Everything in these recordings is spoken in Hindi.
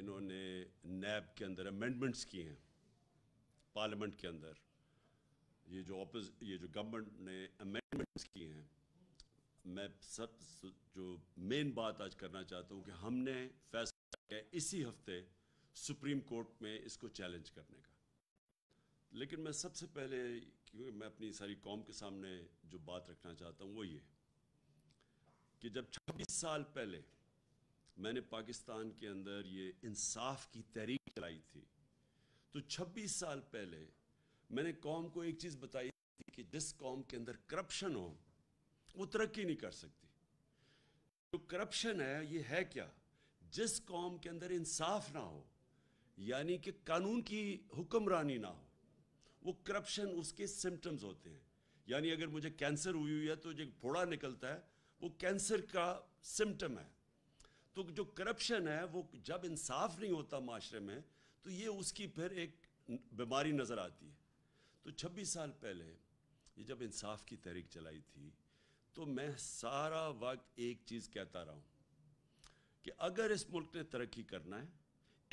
इन्होंने नैब के अंदर अमेंडमेंट्स किए हैं पार्लियामेंट के अंदर ये जो ऑपोज ये जो गवर्नमेंट ने अमेंडमेंट्स किए हैं मैं सब जो मेन बात आज करना चाहता हूँ कि हमने फैसला किया इसी हफ्ते सुप्रीम कोर्ट में इसको चैलेंज करने का लेकिन मैं सबसे पहले क्योंकि मैं अपनी सारी कौम के सामने जो बात रखना चाहता हूँ वो ये कि जब 26 साल पहले मैंने पाकिस्तान के अंदर ये इंसाफ की तहरीक चलाई थी तो 26 साल पहले मैंने कौम को एक चीज़ बताई थी कि जिस कौम के अंदर करप्शन हो वो तरक्की नहीं कर सकती जो तो करप्शन है ये है क्या जिस कौम के अंदर इंसाफ ना हो यानी कि कानून की हुक्मरानी ना हो वो करप्शन उसके सिम्टम्स होते हैं यानी अगर मुझे कैंसर हुई हुई है तो जो फोड़ा निकलता है वो कैंसर का सिम्टम है तो जो करप्शन है वो जब इंसाफ नहीं होता माशरे में तो ये उसकी फिर एक बीमारी नज़र आती है तो 26 साल पहले ये जब इंसाफ की तहरीक चलाई थी तो मैं सारा वक्त एक चीज़ कहता रहा हूँ कि अगर इस मुल्क ने तरक्की करना है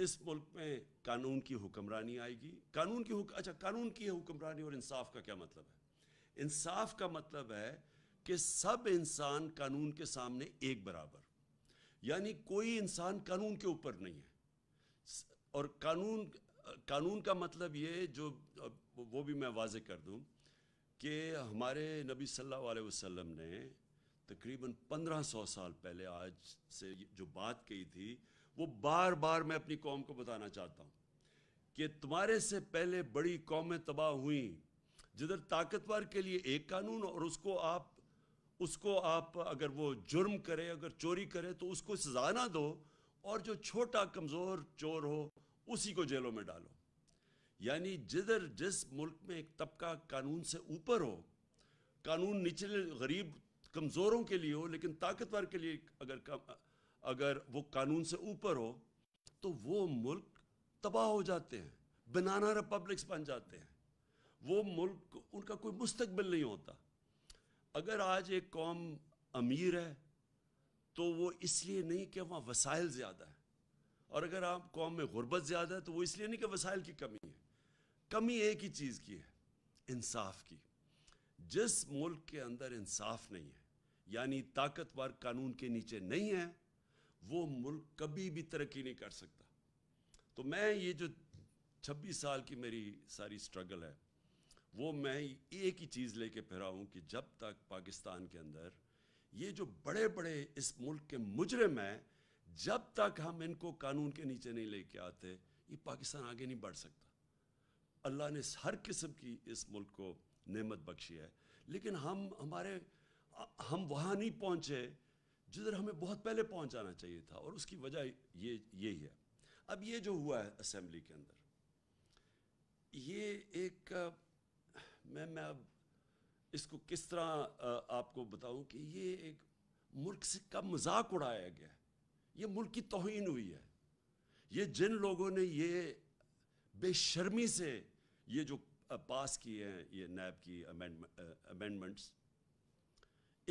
इस मुल्क में कानून की हुक्मरानी आएगी कानून की हुक, अच्छा कानून की हुक्मरानी और इंसाफ का क्या मतलब है इंसाफ का मतलब है कि सब इंसान कानून के सामने एक बराबर यानी कोई इंसान कानून के ऊपर नहीं है और कानून कानून का मतलब ये जो वो भी मैं वाज कर दूं कि हमारे नबी सल्लल्लाहु अलैहि वसल्लम ने तकरीबन 1500 साल पहले आज से जो बात कही थी वो बार बार मैं अपनी कौम को बताना चाहता हूँ कि तुम्हारे से पहले बड़ी कौमें तबाह हुई जिधर ताकतवर के लिए एक कानून और उसको आप उसको आप अगर वो जुर्म करे अगर चोरी करे तो उसको सजा ना दो और जो छोटा कमज़ोर चोर हो उसी को जेलों में डालो यानी जिधर जिस मुल्क में एक तबका कानून से ऊपर हो कानून निचले गरीब कमज़ोरों के लिए हो लेकिन ताकतवर के लिए अगर कम, अगर वो कानून से ऊपर हो तो वो मुल्क तबाह हो जाते हैं बनाना रिपब्लिक्स बन जाते हैं वो मुल्क उनका कोई मुस्तबिल नहीं होता अगर आज एक कौम अमीर है तो वो इसलिए नहीं कि वहाँ वसाइल ज़्यादा है और अगर आप कौम में गुर्बत ज़्यादा है तो वो इसलिए नहीं कि वसाइल की कमी है कमी एक ही चीज़ की है इंसाफ की जिस मुल्क के अंदर इंसाफ नहीं है यानी ताकतवर कानून के नीचे नहीं है वो मुल्क कभी भी तरक्की नहीं कर सकता तो मैं ये जो 26 साल की मेरी सारी स्ट्रगल है वो मैं एक ही चीज़ लेके फिरा हूँ कि जब तक पाकिस्तान के अंदर ये जो बड़े बड़े इस मुल्क के मुजरम हैं जब तक हम इनको कानून के नीचे नहीं लेके आते ये पाकिस्तान आगे नहीं बढ़ सकता अल्लाह ने हर किस्म की इस मुल्क को नेमत बख्शी है लेकिन हम हमारे हम वहाँ नहीं पहुँचे जिधर हमें बहुत पहले पहुँचाना चाहिए था और उसकी वजह ये यही है अब ये जो हुआ है असम्बली के अंदर ये एक मैं मैं अब इसको किस तरह आपको बताऊं कि ये एक मुल्क से का मजाक उड़ाया गया है ये मुल्क की तोहन हुई है ये जिन लोगों ने ये बेशर्मी से ये जो पास किए हैं ये नैब की अमेंडमेंट्स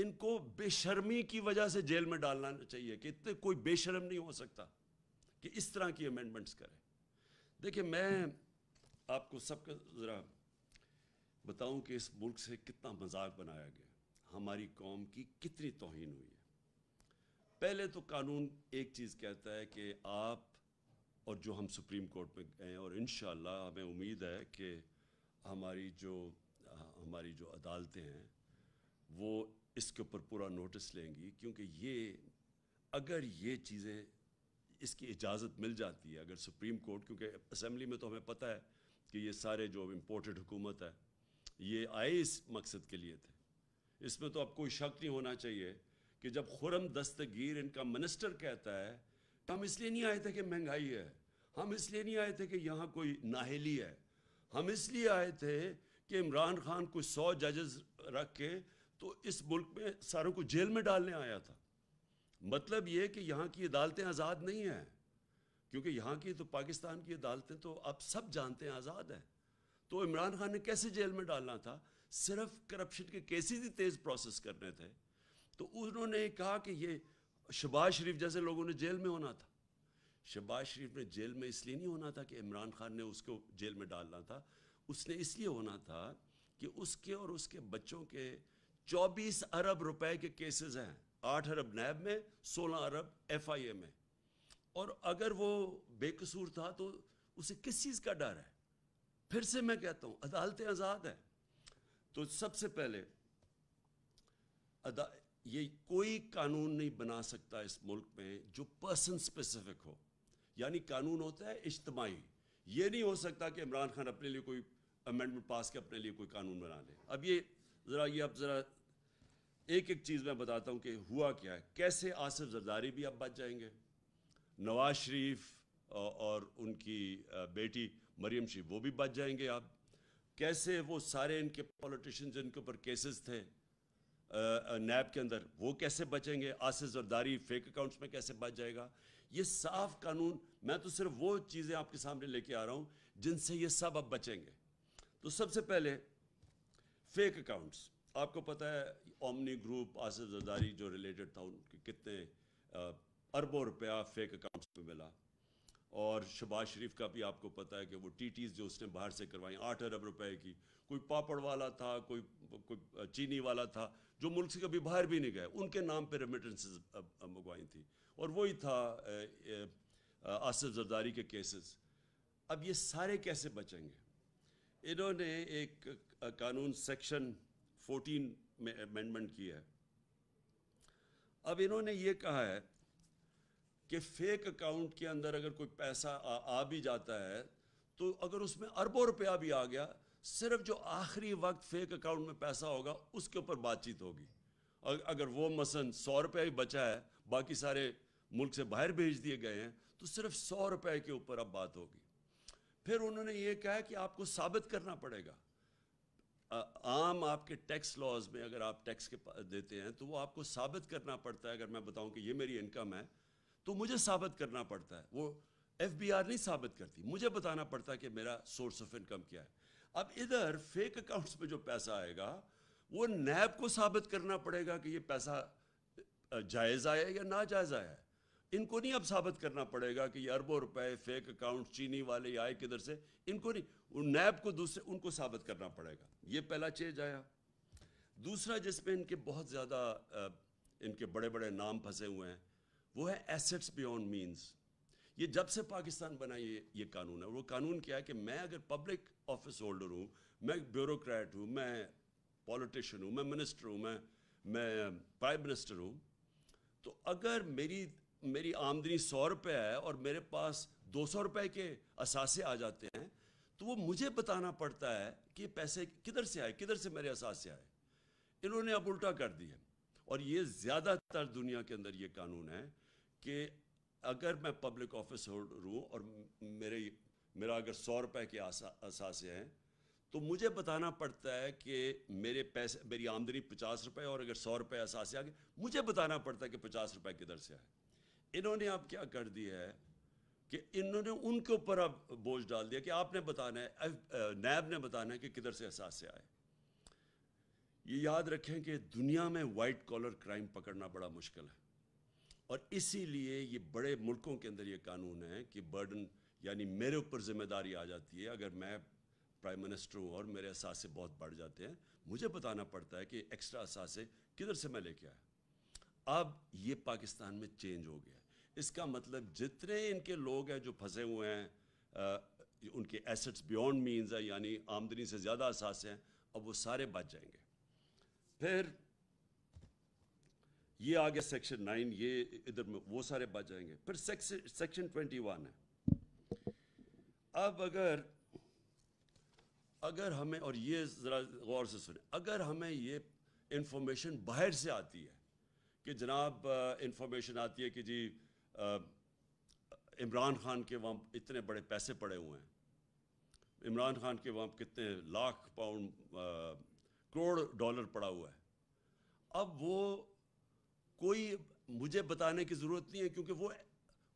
इनको बेशर्मी की वजह से जेल में डालना चाहिए कि इतने कोई बेशर्म नहीं हो सकता कि इस तरह की अमेंडमेंट्स करें देखिए मैं आपको सबका ज़रा बताऊं कि इस मुल्क से कितना मजाक बनाया गया हमारी कौम की कितनी तोहन हुई है पहले तो कानून एक चीज़ कहता है कि आप और जो हम सुप्रीम कोर्ट में गए और इन हमें उम्मीद है कि हमारी जो हमारी जो अदालतें हैं वो इसके ऊपर पूरा नोटिस लेंगी क्योंकि ये अगर ये चीज़ें इसकी इजाज़त मिल जाती है अगर सुप्रीम कोर्ट क्योंकि असम्बली में तो हमें पता है कि ये सारे जो इम्पोर्टेड हुकूमत है ये आए इस मकसद के लिए थे इसमें तो अब कोई शक नहीं होना चाहिए कि जब खुरम दस्तगीर इनका मिनिस्टर कहता है तो हम इसलिए नहीं आए थे कि महंगाई है हम इसलिए नहीं आए थे कि यहाँ कोई नाहली है हम इसलिए आए थे कि इमरान खान को सौ जजेस रख के तो इस मुल्क में सारों को जेल में डालने आया था मतलब ये कि यहाँ की अदालतें आज़ाद नहीं हैं क्योंकि यहाँ की तो पाकिस्तान की अदालतें तो आप सब जानते हैं आज़ाद हैं तो इमरान खान ने कैसे जेल में डालना था सिर्फ करप्शन के केसेस ही तेज़ प्रोसेस करने थे तो उन्होंने कहा कि ये शहबाज शरीफ जैसे लोगों ने जेल में होना था शहबाज शरीफ ने जेल में इसलिए नहीं होना था कि इमरान खान ने उसको जेल में डालना था उसने इसलिए होना था कि उसके और उसके बच्चों के 24 अरब रुपए के केसेस हैं आठ अरब नैब में 16 अरब एफआईए में और अगर वो बेकसूर था तो उसे किस चीज़ का डर है फिर से मैं कहता हूं अदालतें आज़ाद हैं तो सबसे पहले ये कोई कानून नहीं बना सकता इस मुल्क में जो पर्सन स्पेसिफिक हो यानी कानून होता है इज्तमाही ये नहीं हो सकता कि इमरान खान अपने लिए कोई अमेंडमेंट पास के अपने लिए कोई कानून बना ले अब ये ज़रा ये अब ज़रा एक एक चीज़ मैं बताता हूं कि हुआ क्या है कैसे आसिफ जरदारी भी अब बच जाएंगे नवाज शरीफ और उनकी बेटी मरियम शी वो भी बच जाएंगे आप कैसे वो सारे इनके पॉलिटिशियन इनके ऊपर केसेस थे नैब के अंदर वो कैसे बचेंगे आसिस जरदारी फेक अकाउंट्स में कैसे बच जाएगा ये साफ कानून मैं तो सिर्फ वो चीज़ें आपके सामने लेके आ रहा हूँ जिनसे ये सब अब बचेंगे तो सबसे पहले फेक अकाउंट्स आपको पता है ओमनी ग्रुप आसिफ जरदारी जो रिलेटेड था उनके कितने अरबों रुपया फेक अकाउंट्स में मिला और शबाज शरीफ का भी आपको पता है कि वो टी जो उसने बाहर से करवाई आठ अरब रुपए की कोई पापड़ वाला था कोई कोई चीनी वाला था जो मुल्क से कभी बाहर भी नहीं गए उनके नाम पर रेमिटेंस मंगवाई थी और वही था आसफ जरदारी के केसेस अब ये सारे कैसे बचेंगे इन्होंने एक कानून सेक्शन 14 में अमेंडमेंट किया है अब इन्होंने ये कहा है कि फेक अकाउंट के अंदर अगर कोई पैसा आ, आ भी जाता है तो अगर उसमें अरबों रुपया भी आ गया सिर्फ जो आखिरी वक्त फेक अकाउंट में पैसा होगा उसके ऊपर बातचीत होगी अगर वो मसन सौ रुपया ही बचा है बाकी सारे मुल्क से बाहर भेज दिए गए हैं तो सिर्फ सौ रुपये के ऊपर अब बात होगी फिर उन्होंने ये कहा कि आपको साबित करना पड़ेगा आम आपके टैक्स लॉज में अगर आप टैक्स के देते हैं तो वो आपको साबित करना पड़ता है अगर मैं बताऊं कि ये मेरी इनकम है तो मुझे साबित करना पड़ता है वो एफ नहीं साबित करती मुझे बताना पड़ता है कि मेरा सोर्स ऑफ इनकम क्या है अब इधर फेक अकाउंट्स में जो पैसा आएगा वो नैब को साबित करना पड़ेगा कि ये पैसा जायज़ आया या ना जायज आया है इनको नहीं अब साबित करना पड़ेगा कि ये अरबों रुपए फेक अकाउंट चीनी वाले आए किधर से इनको नहीं नैब को दूसरे उनको साबित करना पड़ेगा ये पहला चेंज आया दूसरा जिसमें इनके बहुत ज़्यादा इनके बड़े बड़े नाम फंसे हुए हैं वो है एसेट्स बियॉन्ड मीन्स ये जब से पाकिस्तान बना ये ये कानून है वो कानून क्या है कि मैं अगर पब्लिक ऑफिस होल्डर हूँ मैं ब्यूरोक्रेट हूँ मैं पॉलिटिशियन हूँ मैं मिनिस्टर हूँ मैं मैं प्राइम um, मिनिस्टर हूँ तो अगर मेरी मेरी आमदनी सौ रुपये है और मेरे पास दो सौ रुपये के असासे आ जाते हैं तो वो मुझे बताना पड़ता है कि पैसे किधर से आए किधर से मेरे असासे आए इन्होंने अब उल्टा कर दिया और ये ज़्यादातर दुनिया के अंदर ये कानून है कि अगर मैं पब्लिक ऑफिस होल्डर हूँ और मेरे मेरा अगर सौ रुपए के असासे हैं तो मुझे बताना पड़ता है कि मेरे पैसे मेरी आमदनी पचास रुपए और अगर सौ रुपए असासे आ गए मुझे बताना पड़ता है कि पचास रुपए किधर से आए इन्होंने आप क्या कर दिया है कि इन्होंने उनके ऊपर अब बोझ डाल दिया कि आपने बताना है नैब ने बताना है कि किधर से असासे आए ये याद रखें कि दुनिया में वाइट कॉलर क्राइम पकड़ना बड़ा मुश्किल है और इसीलिए ये बड़े मुल्कों के अंदर ये कानून है कि बर्डन यानी मेरे ऊपर जिम्मेदारी आ जाती है अगर मैं प्राइम मिनिस्टर हूँ और मेरे असासे बहुत बढ़ जाते हैं मुझे बताना पड़ता है कि एक्स्ट्रा असासे किधर से मैं लेके आया अब ये पाकिस्तान में चेंज हो गया इसका मतलब जितने इनके लोग हैं जो फंसे हुए हैं आ, उनके एसेट्स बियॉन्ड मीन्स है यानी आमदनी से ज़्यादा असासे हैं अब वो सारे बच जाएंगे फिर ये आगे सेक्शन नाइन ये इधर में वो सारे बच जाएंगे फिर सेक्शन ट्वेंटी वन है अब अगर अगर हमें और ये ज़रा गौर से सुने अगर हमें ये इंफॉर्मेशन बाहर से आती है कि जनाब इंफॉर्मेशन आती है कि जी इमरान खान के वहाँ इतने बड़े पैसे पड़े हुए हैं इमरान खान के वहाँ कितने लाख पाउंड करोड़ डॉलर पड़ा हुआ है अब वो कोई मुझे बताने की ज़रूरत नहीं है क्योंकि वो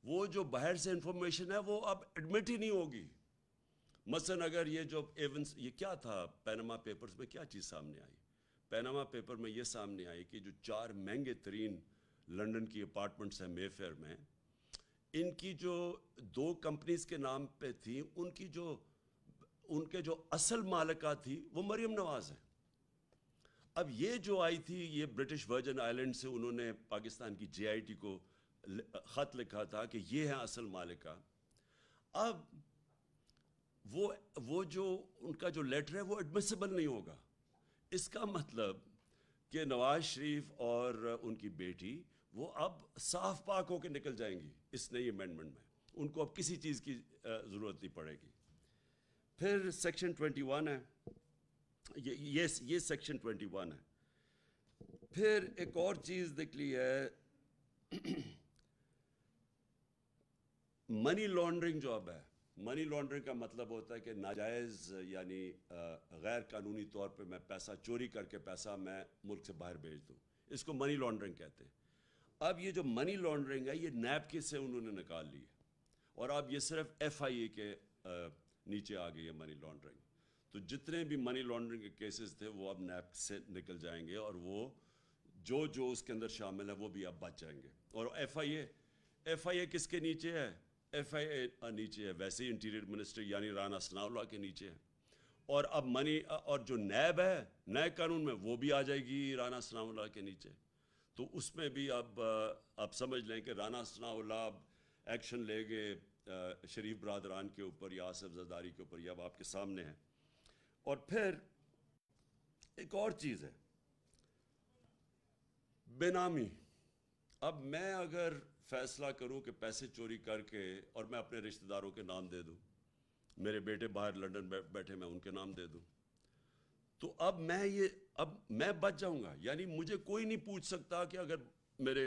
वो जो बाहर से इंफॉर्मेशन है वो अब एडमिट ही नहीं होगी मसलन अगर ये जो एवंस ये क्या था पैनामा पेपर्स में क्या चीज़ सामने आई पैनामा पेपर में ये सामने आई कि जो चार महंगे तरीन लंदन की अपार्टमेंट्स हैं मेफेयर में इनकी जो दो कंपनीज के नाम पे थी उनकी जो उनके जो असल मालिका थी वो मरियम नवाज़ हैं अब ये जो आई थी ये ब्रिटिश वर्जन आइलैंड से उन्होंने पाकिस्तान की जेआईटी को ख़त लिखा था कि ये है असल मालिका अब वो वो जो उनका जो लेटर है वो एडमिसबल नहीं होगा इसका मतलब कि नवाज शरीफ और उनकी बेटी वो अब साफ पाक होकर निकल जाएंगी इस नई अमेंडमेंट में उनको अब किसी चीज़ की ज़रूरत नहीं पड़ेगी फिर सेक्शन ट्वेंटी वन है ये ये ये सेक्शन 21 है फिर एक और चीज़ ली है मनी लॉन्ड्रिंग जॉब है मनी लॉन्ड्रिंग का मतलब होता है कि नाजायज़ यानी गैर कानूनी तौर पे मैं पैसा चोरी करके पैसा मैं मुल्क से बाहर भेज दूँ इसको मनी लॉन्ड्रिंग कहते हैं अब ये जो मनी लॉन्ड्रिंग है ये नैब के से उन्होंने निकाल ली है और अब ये सिर्फ एफ आई ए के नीचे आ गई है मनी लॉन्ड्रिंग तो जितने भी मनी लॉन्ड्रिंग के केसेस थे वो अब नैप से निकल जाएंगे और वो जो जो उसके अंदर शामिल है वो भी अब बच जाएंगे और F I A F I ए किसके नीचे है एफ आई ए नीचे है वैसे ही इंटीरियर मिनिस्टर यानी राना सनावला के नीचे है और अब मनी और जो नैब है नए कानून में वो भी आ जाएगी राना सनाउल्ला के नीचे तो उसमें भी अब आप समझ लें कि राना सनावला एक्शन लेंगे शरीफ बरदरान के ऊपर या आसफ जदारी के ऊपर या अब आपके सामने है और फिर एक और चीज़ है बेनामी अब मैं अगर फैसला करूं कि पैसे चोरी करके और मैं अपने रिश्तेदारों के नाम दे दूं मेरे बेटे बाहर लंदन बैठे मैं उनके नाम दे दूं तो अब मैं ये अब मैं बच जाऊंगा यानी मुझे कोई नहीं पूछ सकता कि अगर मेरे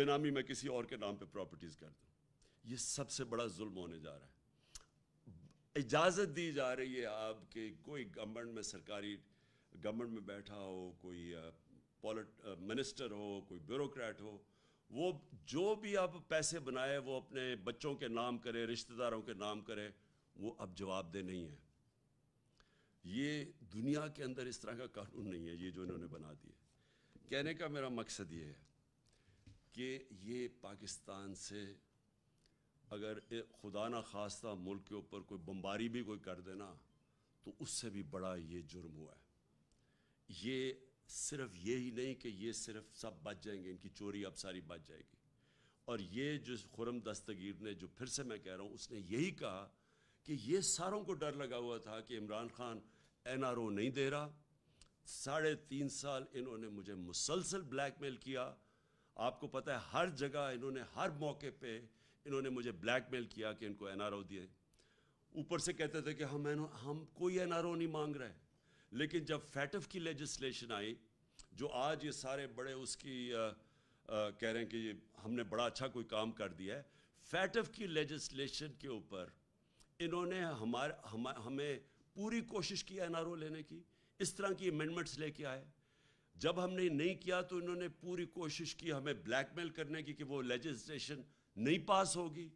बेनामी मैं किसी और के नाम पे प्रॉपर्टीज़ कर दूं ये सबसे बड़ा जुल्म होने जा रहा है इजाज़त दी जा रही है आपके कोई गवर्नमेंट में सरकारी गवर्नमेंट में बैठा हो कोई पॉलिट मिनिस्टर हो कोई ब्यूरोक्रेट हो वो जो भी आप पैसे बनाए वो अपने बच्चों के नाम करे रिश्तेदारों के नाम करे वो अब जवाबदेह नहीं है ये दुनिया के अंदर इस तरह का कानून नहीं है ये जो इन्होंने बना दिया कहने का मेरा मकसद ये है कि ये पाकिस्तान से अगर खुदा ना खास्ता मुल्क के ऊपर कोई बम्बारी भी कोई कर देना तो उससे भी बड़ा ये जुर्म हुआ है ये सिर्फ ये ही नहीं कि ये सिर्फ सब बच जाएंगे इनकी चोरी अब सारी बच जाएगी और ये जो खुरम दस्तगीर ने जो फिर से मैं कह रहा हूँ उसने यही कहा कि ये सारों को डर लगा हुआ था कि Imran Khan N R O नहीं दे रहा साढ़े तीन साल इन्होंने मुझे मुसलसल ब्लैक मेल किया आपको पता है हर जगह इन्होंने हर मौके पर इन्होंने मुझे ब्लैकमेल किया कि इनको एन दिए ऊपर से कहते थे कि हम हम कोई एन नहीं मांग रहे लेकिन जब फैटफ की लेजिस्लेशन आई जो आज ये सारे बड़े उसकी आ, आ, कह रहे हैं कि हमने बड़ा अच्छा कोई काम कर दिया है फैटफ की लेजिस्लेशन के ऊपर इन्होंने हमारे हम, हमें पूरी कोशिश की एन लेने की इस तरह की अमेंडमेंट्स लेके आए जब हमने नहीं किया तो इन्होंने पूरी कोशिश की हमें ब्लैकमेल करने की कि वो लेजिस्लेशन नहीं पास होगी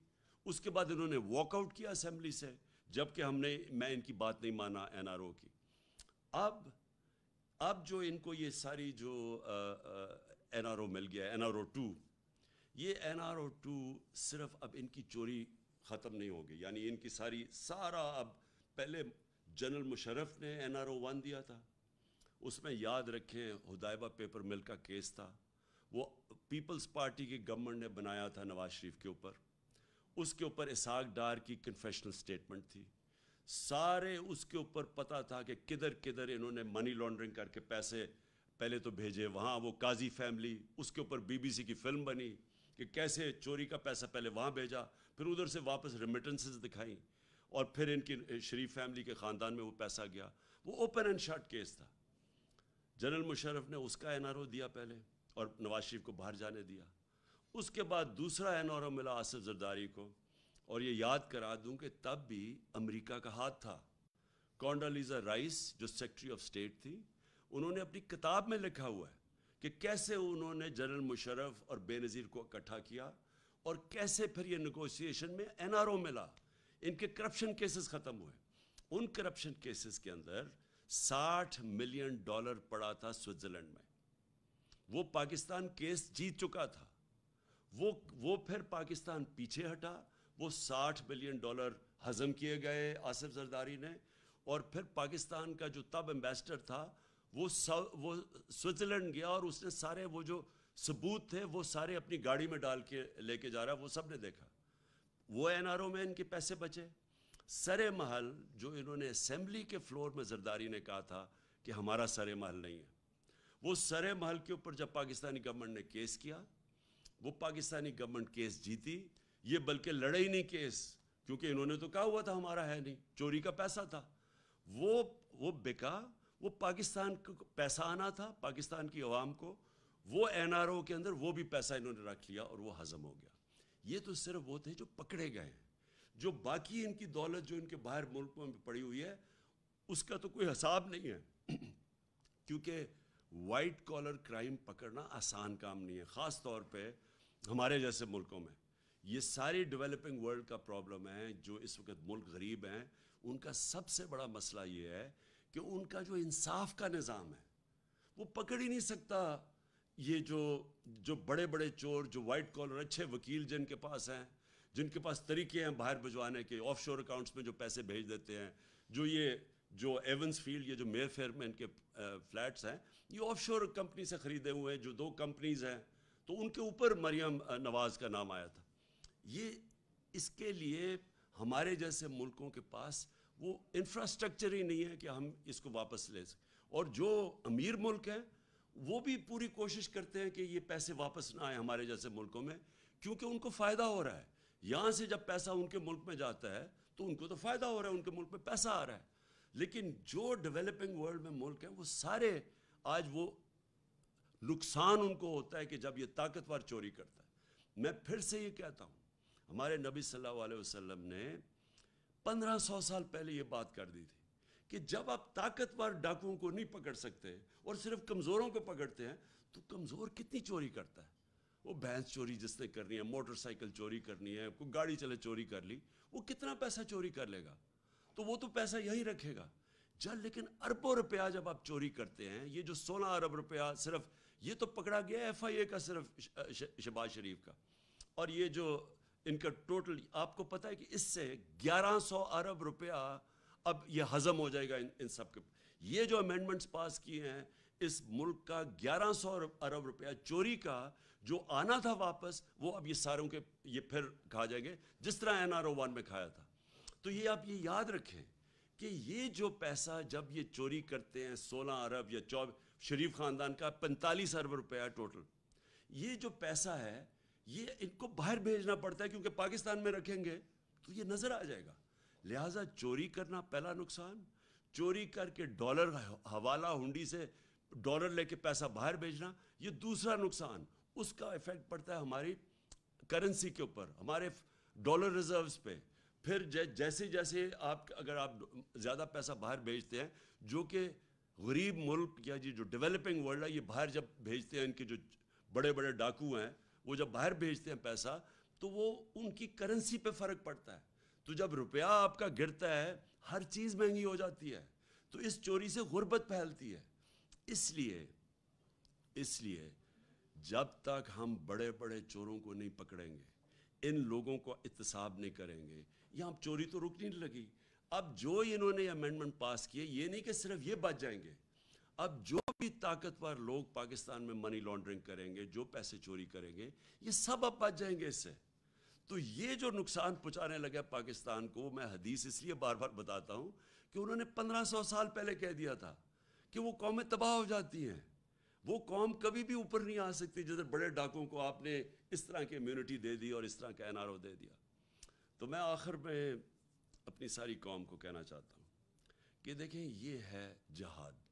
उसके बाद इन्होंने वॉकआउट किया असेंबली से जबकि हमने मैं इनकी बात नहीं माना एनआरओ की अब अब जो इनको ये सारी जो एनआरओ मिल गया एनआरओ टू ये एनआरओ टू सिर्फ अब इनकी चोरी ख़त्म नहीं होगी यानी इनकी सारी सारा अब पहले जनरल मुशरफ ने एन आर ओ वन दिया था उसमें याद रखें हदायबा पेपर मिल का केस था वो पीपल्स पार्टी के गवर्नमेंट ने बनाया था नवाज शरीफ के ऊपर उसके ऊपर इसाक डार की कन्फेशनल स्टेटमेंट थी सारे उसके ऊपर पता था कि किधर किधर इन्होंने मनी लॉन्ड्रिंग करके पैसे पहले तो भेजे वहाँ वो काजी फैमिली उसके ऊपर बीबीसी की फिल्म बनी कि कैसे चोरी का पैसा पहले वहाँ भेजा फिर उधर से वापस रेमिटेंसेस दिखाई और फिर इनकी शरीफ फैमिली के ख़ानदान में वो पैसा गया वो ओपन एंड शार्ट केस था जनरल मुशरफ ने उसका एन दिया पहले और नवाज शरीफ को बाहर जाने दिया उसके बाद दूसरा एनआरओ मिला आसफ जरदारी को और ये याद करा दूं कि तब भी अमेरिका का हाथ था कॉन्डालीजा राइस जो सेक्रेटरी ऑफ स्टेट थी उन्होंने अपनी किताब में लिखा हुआ है कि कैसे उन्होंने जनरल मुशरफ और बेनज़ीर को इकट्ठा किया और कैसे फिर ये नगोशिएशन में एनआरओ मिला इनके करप्शन केसेस ख़त्म हुए उन करप्शन केसेस के अंदर 60 मिलियन डॉलर पड़ा था स्विट्ज़रलैंड में वो पाकिस्तान केस जीत चुका था वो वो फिर पाकिस्तान पीछे हटा वो 60 बिलियन डॉलर हजम किए गए आसिफ जरदारी ने और फिर पाकिस्तान का जो तब एम्बेसडर था वो सब वो स्विट्ज़रलैंड गया और उसने सारे वो जो सबूत थे वो सारे अपनी गाड़ी में डाल के लेके जा रहा वो सब ने देखा वो एन आर ओ में इनके पैसे बचे सरे महल जो इन्होंने असम्बली के फ्लोर में जरदारी ने कहा था कि हमारा सरे महल नहीं है वो सरे महल के ऊपर जब पाकिस्तानी गवर्नमेंट ने केस किया वो पाकिस्तानी गवर्नमेंट केस जीती ये बल्कि लड़े ही नहीं केस क्योंकि इन्होंने तो कहा हुआ था हमारा है नहीं चोरी का पैसा था वो वो बेका वो पाकिस्तान को पैसा आना था पाकिस्तान की आवाम को वो एनआरओ के अंदर वो भी पैसा इन्होंने रख लिया और वो हजम हो गया ये तो सिर्फ वो थे जो पकड़े गए हैं जो बाकी इनकी दौलत जो इनके बाहर मुल्कों में पड़ी हुई है उसका तो कोई हिसाब नहीं है क्योंकि वाइट कॉलर क्राइम पकड़ना आसान काम नहीं है ख़ास तौर पे हमारे जैसे मुल्कों में ये सारी डेवलपिंग वर्ल्ड का प्रॉब्लम है जो इस वक्त मुल्क गरीब हैं उनका सबसे बड़ा मसला ये है कि उनका जो इंसाफ का निज़ाम है वो पकड़ ही नहीं सकता ये जो जो बड़े बड़े चोर जो वाइट कॉलर अच्छे वकील जिनके पास हैं जिनके पास तरीके हैं बाहर भिजवाने के ऑफ अकाउंट्स में जो पैसे भेज देते हैं जो ये जो एवंस फील्ड ये जो मेयर फेयर में इनके फ्लैट्स हैं ये ऑफशोर कंपनी से ख़रीदे हुए हैं जो दो कंपनीज़ हैं तो उनके ऊपर मरियम नवाज़ का नाम आया था ये इसके लिए हमारे जैसे मुल्कों के पास वो इंफ्रास्ट्रक्चर ही नहीं है कि हम इसको वापस ले सकें और जो अमीर मुल्क हैं वो भी पूरी कोशिश करते हैं कि ये पैसे वापस ना आए हमारे जैसे मुल्कों में क्योंकि उनको फ़ायदा हो रहा है यहाँ से जब पैसा उनके मुल्क में जाता है तो उनको तो फ़ायदा हो रहा है उनके मुल्क में पैसा आ रहा है लेकिन जो डेवलपिंग वर्ल्ड में मुल्क हैं वो सारे आज वो नुकसान उनको होता है कि जब ये ताकतवर चोरी करता है मैं फिर से ये कहता हूँ हमारे नबी सल्लल्लाहु अलैहि वसल्लम ने 1500 साल पहले ये बात कर दी थी कि जब आप ताकतवर डाकुओं को नहीं पकड़ सकते और सिर्फ कमज़ोरों को पकड़ते हैं तो कमज़ोर कितनी चोरी करता है वो भैंस चोरी जिसने करनी है मोटरसाइकिल चोरी करनी है कोई गाड़ी चले चोरी कर ली वो कितना पैसा चोरी कर लेगा तो वो तो पैसा यही रखेगा जब लेकिन अरबों रुपया जब आप चोरी करते हैं ये जो सोलह अरब रुपया सिर्फ ये तो पकड़ा गया एफ आई ए का सिर्फ शहबाज शरीफ का और ये जो इनका टोटल आपको पता है कि इससे ग्यारह सौ अरब रुपया अब ये हजम हो जाएगा इन इन सब के ये जो अमेंडमेंट्स पास किए हैं इस मुल्क का ग्यारह सौ अरब रुपया चोरी का जो आना था वापस वो अब ये सारों के ये फिर खा जाएंगे जिस तरह एन आर ओ वन में खाया था तो ये आप ये याद रखें कि ये जो पैसा जब ये चोरी करते हैं सोलह अरब या चौबीस शरीफ ख़ानदान का पैंतालीस अरब रुपया टोटल ये जो पैसा है ये इनको बाहर भेजना पड़ता है क्योंकि पाकिस्तान में रखेंगे तो ये नज़र आ जाएगा लिहाजा चोरी करना पहला नुकसान चोरी करके डॉलर हवाला हुंडी से डॉलर लेके पैसा बाहर भेजना ये दूसरा नुकसान उसका इफेक्ट पड़ता है हमारी करेंसी के ऊपर हमारे डॉलर रिजर्व्स पे फिर जै, जैसे जैसे आप अगर आप ज़्यादा पैसा बाहर भेजते हैं जो कि गरीब मुल्क या जी जो डेवलपिंग वर्ल्ड है ये बाहर जब भेजते हैं इनके जो बड़े बड़े डाकू हैं वो जब बाहर भेजते हैं पैसा तो वो उनकी करेंसी पे फ़र्क पड़ता है तो जब रुपया आपका गिरता है हर चीज़ महंगी हो जाती है तो इस चोरी से गुर्बत फैलती है इसलिए इसलिए जब तक हम बड़े बड़े चोरों को नहीं पकड़ेंगे इन लोगों को इतसाब नहीं करेंगे यहाँ अब चोरी तो रुकने लगी अब जो इन्होंने अमेंडमेंट पास किए ये नहीं कि सिर्फ ये बच जाएंगे अब जो भी ताकतवर लोग पाकिस्तान में मनी लॉन्ड्रिंग करेंगे जो पैसे चोरी करेंगे ये सब अब बच जाएंगे इससे तो ये जो नुकसान पहुंचाने लगा पाकिस्तान को मैं हदीस इसलिए बार बार बताता हूँ कि उन्होंने 1500 साल पहले कह दिया था कि वो कौमें तबाह हो जाती हैं वो कौम कभी भी ऊपर नहीं आ सकती जिधर बड़े डाकों को आपने इस तरह की इम्यूनिटी दे दी और इस तरह का एन दे दिया तो मैं आखिर में अपनी सारी कौम को कहना चाहता हूँ कि देखें ये है जहाद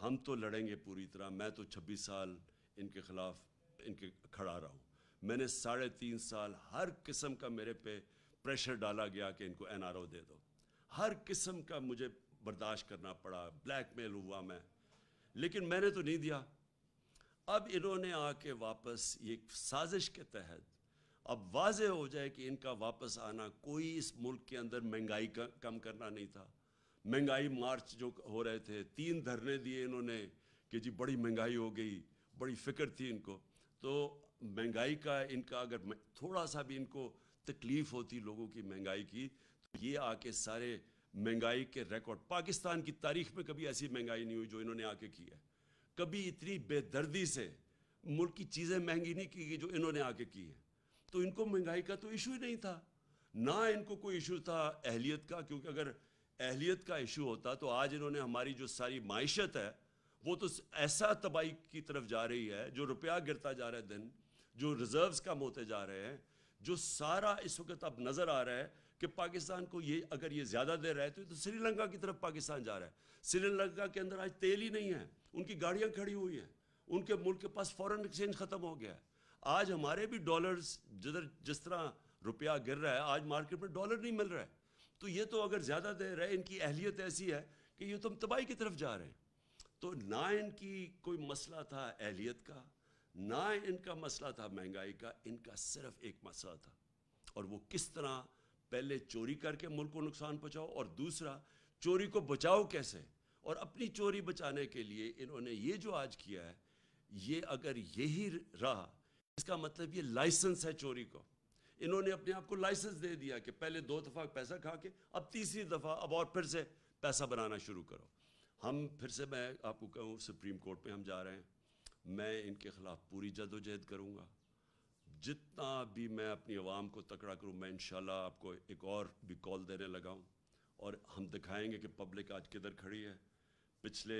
हम तो लड़ेंगे पूरी तरह मैं तो 26 साल इनके ख़िलाफ़ इनके खड़ा रहा हूँ मैंने साढ़े तीन साल हर किस्म का मेरे पे प्रेशर डाला गया कि इनको एन दे दो हर किस्म का मुझे बर्दाश्त करना पड़ा ब्लैक मेल हुआ मैं लेकिन मैंने तो नहीं दिया अब इन्होंने आके वापस एक साजिश के तहत अब वाज हो जाए कि इनका वापस आना कोई इस मुल्क के अंदर महंगाई कम करना नहीं था महंगाई मार्च जो हो रहे थे तीन धरने दिए इन्होंने कि जी बड़ी महंगाई हो गई बड़ी फिक्र थी इनको तो महंगाई का इनका अगर थोड़ा सा भी इनको तकलीफ़ होती लोगों की महंगाई की तो ये आके सारे महंगाई के रिकॉर्ड पाकिस्तान की तारीख में कभी ऐसी महंगाई नहीं हुई जो इन्होंने आके की है कभी इतनी बेदर्दी से मुल्क की चीज़ें महंगी नहीं की गई जो इन्होंने आके की है तो इनको महंगाई का तो इशू ही नहीं था ना इनको कोई इशू था अहलियत का क्योंकि अगर अहलियत का इशू होता तो आज इन्होंने हमारी जो सारी मीशत है वो तो ऐसा तबाही की तरफ जा रही है जो रुपया गिरता जा रहा है दिन जो रिजर्व्स कम होते जा रहे हैं जो सारा इस वक्त अब नज़र आ रहा है कि पाकिस्तान को ये अगर ये ज़्यादा दे रहा है तो, तो श्रीलंका की तरफ पाकिस्तान जा रहा है श्रीलंका के अंदर आज तेल ही नहीं है उनकी गाड़ियाँ खड़ी हुई हैं उनके मुल्क के पास फॉरन एक्सचेंज ख़त्म हो गया है आज हमारे भी डॉलर्स जिधर जिस तरह रुपया गिर रहा है आज मार्केट में डॉलर नहीं मिल रहा है तो ये तो अगर ज़्यादा दे रहे इनकी अहलियत ऐसी है कि ये तो हम तबाही की तरफ जा रहे हैं तो ना इनकी कोई मसला था अहलियत का ना इनका मसला था महंगाई का इनका सिर्फ एक मसला था और वो किस तरह पहले चोरी करके मुल्क को नुकसान पहुँचाओ और दूसरा चोरी को बचाओ कैसे और अपनी चोरी बचाने के लिए इन्होंने ये जो आज किया है ये अगर यही रहा इसका मतलब ये लाइसेंस है चोरी को इन्होंने अपने आप को लाइसेंस दे दिया कि पहले दो दफ़ा पैसा खा के अब तीसरी दफ़ा अब और फिर से पैसा बनाना शुरू करो हम फिर से मैं आपको कहूँ सुप्रीम कोर्ट में हम जा रहे हैं मैं इनके ख़िलाफ़ पूरी जदोजहद करूँगा जितना भी मैं अपनी आवाम को तकड़ा करूँ मैं इन आपको एक और भी कॉल देने लगाऊँ और हम दिखाएंगे कि पब्लिक आज किधर खड़ी है पिछले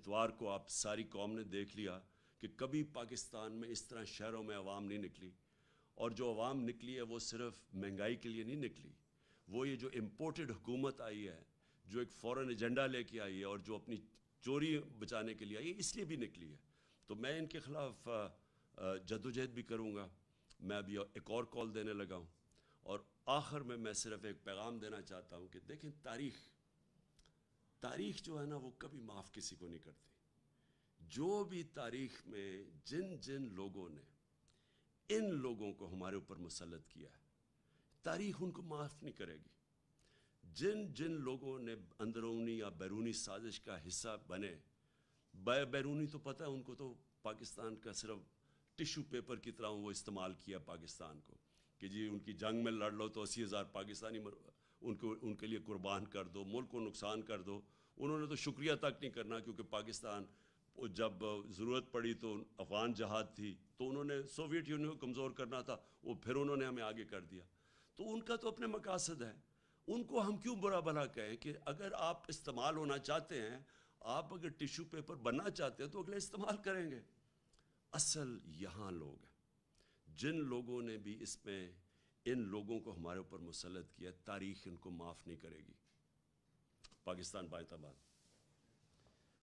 इतवार को आप सारी कॉम ने देख लिया कि कभी पाकिस्तान में इस तरह शहरों में आवाम नहीं निकली और जो आवाम निकली है वो सिर्फ महंगाई के लिए नहीं निकली वो ये जो इम्पोर्टेड हुकूमत आई है जो एक फॉरेन एजेंडा लेके आई है और जो अपनी चोरी बचाने के लिए आई है इसलिए भी निकली है तो मैं इनके ख़िलाफ़ जदोजहद भी करूँगा मैं अभी एक और कॉल देने लगा हूँ और आखिर में मैं सिर्फ एक पैगाम देना चाहता हूँ कि देखें तारीख तारीख जो है ना वो कभी माफ़ किसी को नहीं करती जो भी तारीख में जिन जिन लोगों ने इन लोगों को हमारे ऊपर मुसलत किया है तारीख उनको माफ़ नहीं करेगी जिन जिन लोगों ने अंदरूनी या बैरूनी साजिश का हिस्सा बने बैरूनी तो पता है उनको तो पाकिस्तान का सिर्फ टिश्यू पेपर की तरह वो इस्तेमाल किया पाकिस्तान को कि जी उनकी जंग में लड़ लो तो अस्सी हज़ार पाकिस्तानी उनको उनके लिए कुर्बान कर दो मुल्क को नुकसान कर दो उन्होंने तो शुक्रिया तक नहीं करना क्योंकि पाकिस्तान जब ज़रूरत पड़ी तो अफ़गान जहाज थी तो उन्होंने सोवियत यूनियन को कमज़ोर करना था वो फिर उन्होंने हमें आगे कर दिया तो उनका तो अपने मकासद हैं उनको हम क्यों बुरा भला कहें कि अगर आप इस्तेमाल होना चाहते हैं आप अगर टिश्यू पेपर बनना चाहते हैं तो अगले इस्तेमाल करेंगे असल यहाँ लोग हैं जिन लोगों ने भी इसमें इन लोगों को हमारे ऊपर मुसलत किया तारीख इनको माफ़ नहीं करेगी पाकिस्तान बायताबाद